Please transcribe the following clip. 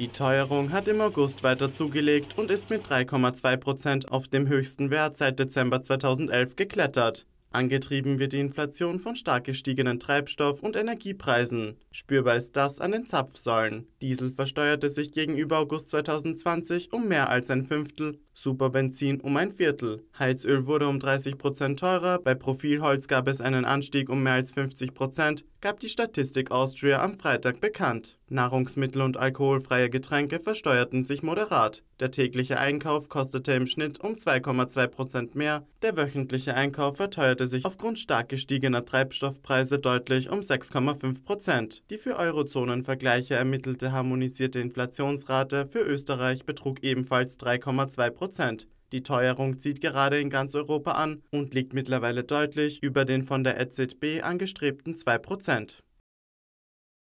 Die Teuerung hat im August weiter zugelegt und ist mit 3,2 auf dem höchsten Wert seit Dezember 2011 geklettert. Angetrieben wird die Inflation von stark gestiegenen Treibstoff- und Energiepreisen. Spürbar ist das an den Zapfsäulen. Diesel versteuerte sich gegenüber August 2020 um mehr als ein Fünftel, Superbenzin um ein Viertel. Heizöl wurde um 30 Prozent teurer, bei Profilholz gab es einen Anstieg um mehr als 50 Prozent, gab die Statistik Austria am Freitag bekannt. Nahrungsmittel und alkoholfreie Getränke versteuerten sich moderat. Der tägliche Einkauf kostete im Schnitt um 2,2 Prozent mehr, der wöchentliche Einkauf verteuerte verteuerte sich aufgrund stark gestiegener Treibstoffpreise deutlich um 6,5 Prozent. Die für Eurozonenvergleiche ermittelte harmonisierte Inflationsrate für Österreich betrug ebenfalls 3,2 Prozent. Die Teuerung zieht gerade in ganz Europa an und liegt mittlerweile deutlich über den von der EZB angestrebten 2 Prozent.